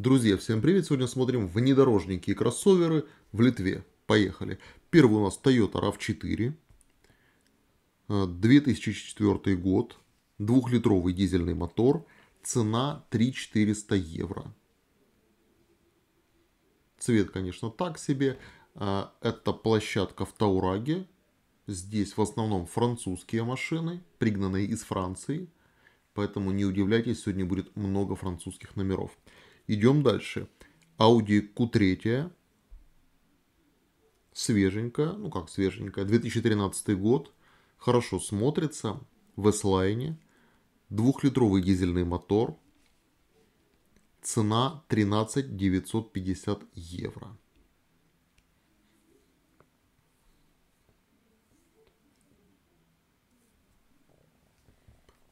Друзья, всем привет! Сегодня смотрим внедорожники и кроссоверы в Литве. Поехали! Первый у нас Toyota RAV4, 2004 год, двухлитровый дизельный мотор, цена 3400 евро. Цвет, конечно, так себе. Э, это площадка в Таураге. Здесь в основном французские машины, пригнанные из Франции. Поэтому не удивляйтесь, сегодня будет много французских номеров. Идем дальше. Audi Q3. Свеженькая, ну как свеженькая, 2013 год. Хорошо смотрится в S-Line. Двухлитровый дизельный мотор. Цена 13 950 евро.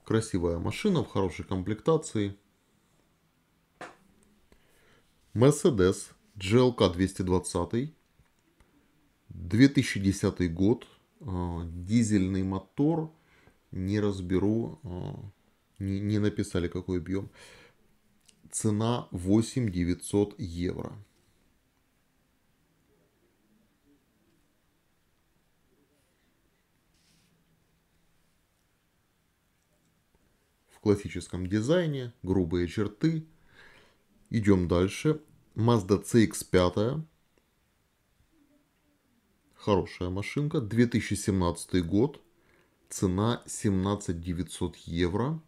Красивая машина в хорошей комплектации. Mercedes GLK 220, 2010 год, а, дизельный мотор, не разберу, а, не, не написали какой объем. Цена 8900 евро. В классическом дизайне, грубые черты, Идем дальше. Mazda CX-5. Хорошая машинка. 2017 год. Цена 17 900 евро.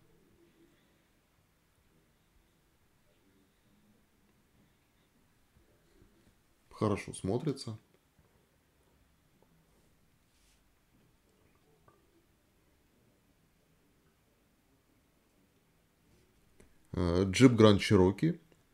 Хорошо смотрится. Э, джип Гранд Cherokee.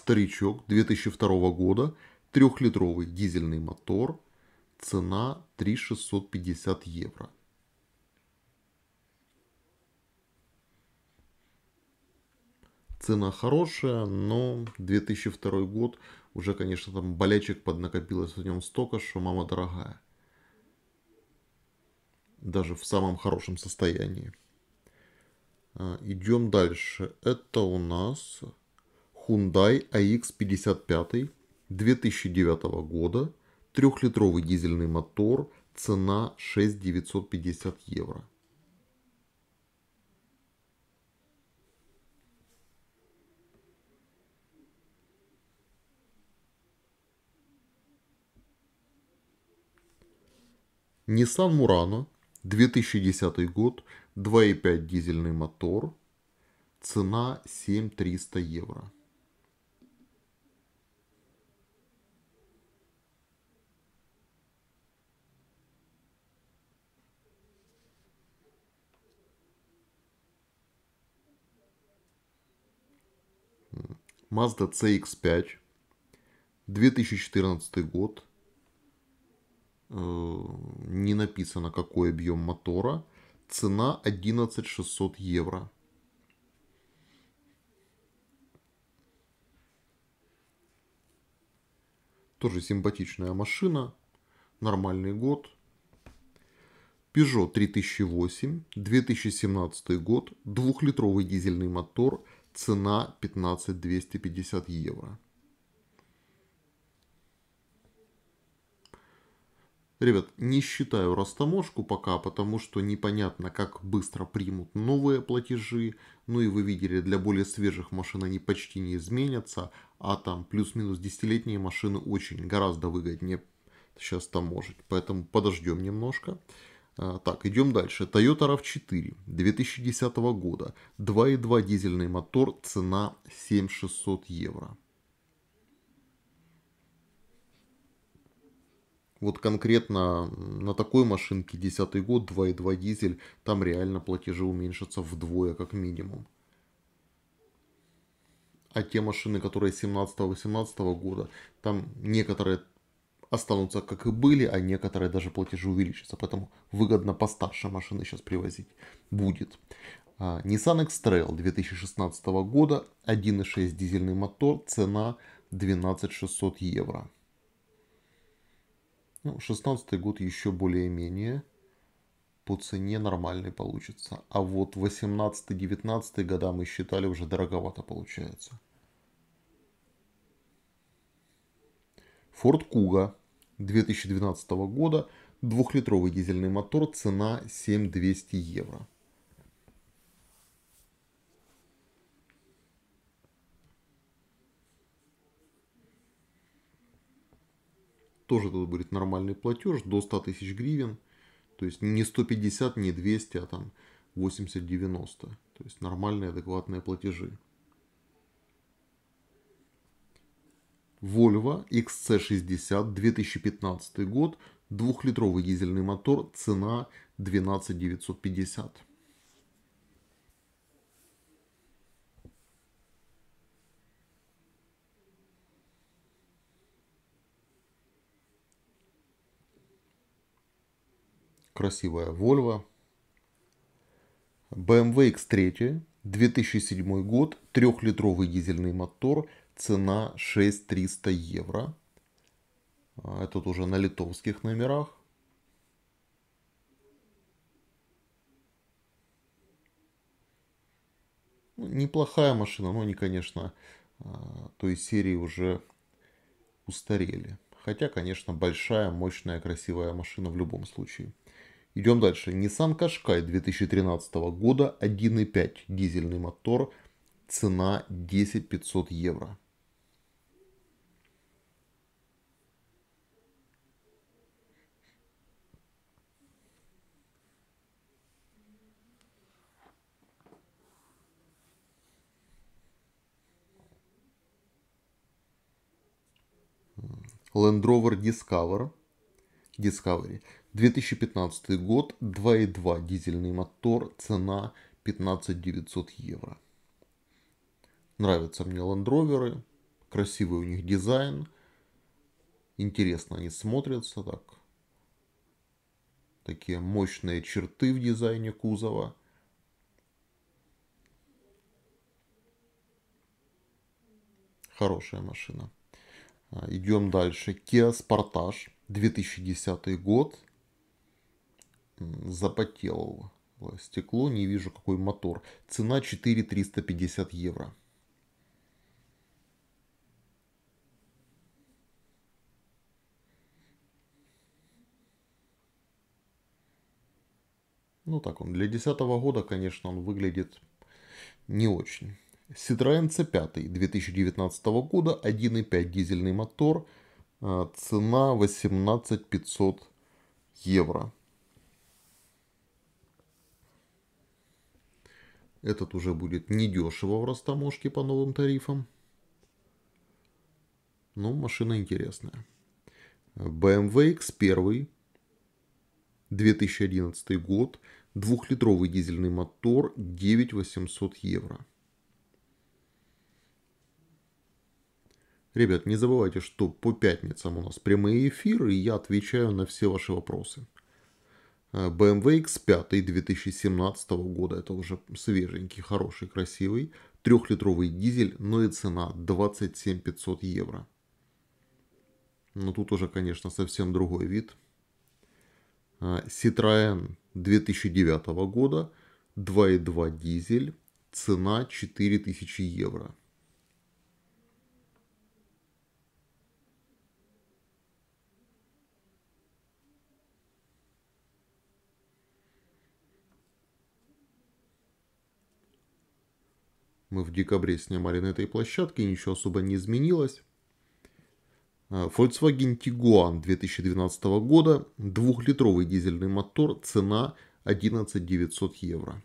Старичок 2002 года, трехлитровый дизельный мотор, цена 3650 евро. Цена хорошая, но 2002 год, уже, конечно, там болячек поднакопилось в нем столько, что мама дорогая. Даже в самом хорошем состоянии. А, Идем дальше. Это у нас Hyundai AX55 2009 года, трехлитровый дизельный мотор, цена 6950 евро. Nissan Murano, 2010 год, 2.5 дизельный мотор, цена 7300 евро. Mazda CX-5, 2014 год, э, не написано какой объем мотора, цена 11 600 евро. Тоже симпатичная машина, нормальный год. Peugeot 3008, 2017 год, двухлитровый дизельный мотор – Цена 15 250 евро. Ребят, не считаю растаможку пока, потому что непонятно, как быстро примут новые платежи. Ну и вы видели, для более свежих машин они почти не изменятся, а там плюс-минус десятилетние машины очень гораздо выгоднее сейчас таможить. Поэтому подождем немножко. А, так, идем дальше. Toyota RAV4 2010 года. 2.2 дизельный мотор, цена 7600 евро. Вот конкретно на такой машинке 10 год 2.2 дизель, там реально платежи уменьшатся вдвое как минимум. А те машины, которые 17-18 года, там некоторые останутся как и были, а некоторые даже платежи увеличатся. Поэтому выгодно постарше машины сейчас привозить будет. А, Nissan X-Trail 2016 года, 1.6 дизельный мотор, цена 12 600 евро. Ну, 16 год еще более-менее по цене нормальный получится. А вот 18-19 года мы считали уже дороговато получается. Ford Kuga 2012 года, двухлитровый дизельный мотор, цена 7200 евро. Тоже тут будет нормальный платеж до 100 тысяч гривен. То есть не 150, не 200, а там 80-90. То есть нормальные адекватные платежи. Volvo XC60 2015 год, двухлитровый дизельный мотор, цена 12 950. Красивая Volvo. BMW X3 2007 год, трехлитровый дизельный мотор, Цена 6300 евро. А, Это уже на литовских номерах. Ну, неплохая машина, но они, конечно, а, той серии уже устарели. Хотя, конечно, большая, мощная, красивая машина в любом случае. Идем дальше. Nissan Qashqai 2013 года, 1.5 дизельный мотор, цена 10 500 евро. Land Rover Discover. Discovery. 2015 год, 2.2 дизельный мотор, цена 15 900 евро. Нравятся мне Land Rover, красивый у них дизайн, интересно они смотрятся так. Такие мощные черты в дизайне кузова. Хорошая машина. Идем дальше. Kia Sportage, 2010 год. Запотело стекло, не вижу какой мотор. Цена 4350 евро. Ну так он, для 2010 года, конечно, он выглядит не очень. Citroen C5 2019 года, 1.5 дизельный мотор, э, цена 18 500 евро. Этот уже будет недешево в растаможке по новым тарифам. Но машина интересная. BMW X1 2011 год, двухлитровый дизельный мотор, 9800 евро. Ребят, не забывайте, что по пятницам у нас прямые эфиры, и я отвечаю на все ваши вопросы. Э, BMW X5 2017 года, это уже свеженький, хороший, красивый, трехлитровый дизель, но и цена 27 500 евро. Но тут уже, конечно, совсем другой вид. Э, Citroën 2009 года, 2.2 дизель, цена 4000 евро. Мы в декабре снимали на этой площадке, ничего особо не изменилось. А, Volkswagen Tiguan 2012 года, двухлитровый дизельный мотор, цена 11 900 евро.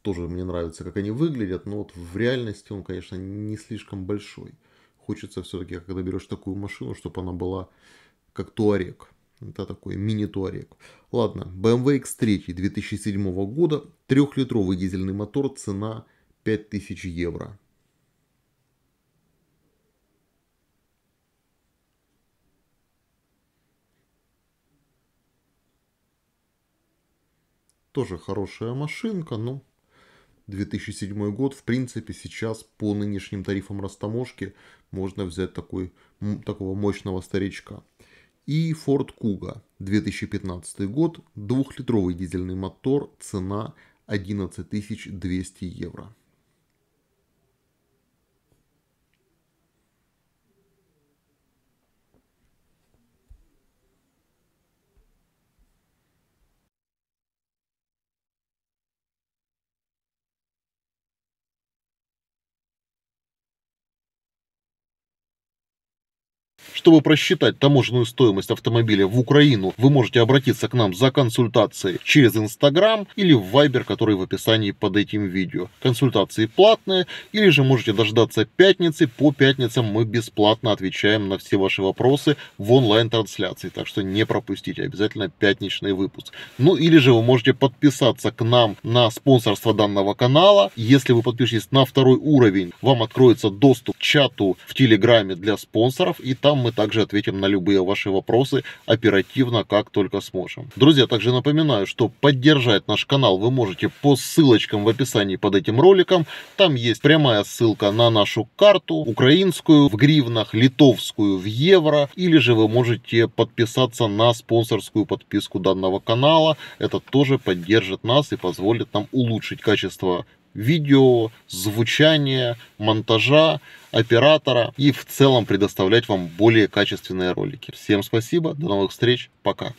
Тоже мне нравится, как они выглядят, но вот в реальности он, конечно, не слишком большой – хочется все-таки, когда берешь такую машину, чтобы она была как туарек. Это такой мини-туарек. Ладно, BMW X3 2007 года, трехлитровый дизельный мотор, цена 5000 евро. Тоже хорошая машинка, но 2007 год, в принципе, сейчас по нынешним тарифам растаможки можно взять такой, такого мощного старичка. И Ford Kuga, 2015 год, двухлитровый дизельный мотор, цена 11 200 евро. Чтобы просчитать таможенную стоимость автомобиля в Украину, вы можете обратиться к нам за консультацией через Инстаграм или в Вайбер, который в описании под этим видео. Консультации платные, или же можете дождаться пятницы. По пятницам мы бесплатно отвечаем на все ваши вопросы в онлайн-трансляции, так что не пропустите обязательно пятничный выпуск. Ну или же вы можете подписаться к нам на спонсорство данного канала. Если вы подпишетесь на второй уровень, вам откроется доступ к чату в Телеграме для спонсоров, и там мы также ответим на любые ваши вопросы оперативно, как только сможем. Друзья, также напоминаю, что поддержать наш канал вы можете по ссылочкам в описании под этим роликом. Там есть прямая ссылка на нашу карту, украинскую в гривнах, литовскую в евро, или же вы можете подписаться на спонсорскую подписку данного канала. Это тоже поддержит нас и позволит нам улучшить качество видео, звучания, монтажа, оператора и в целом предоставлять вам более качественные ролики. Всем спасибо, до новых встреч, пока.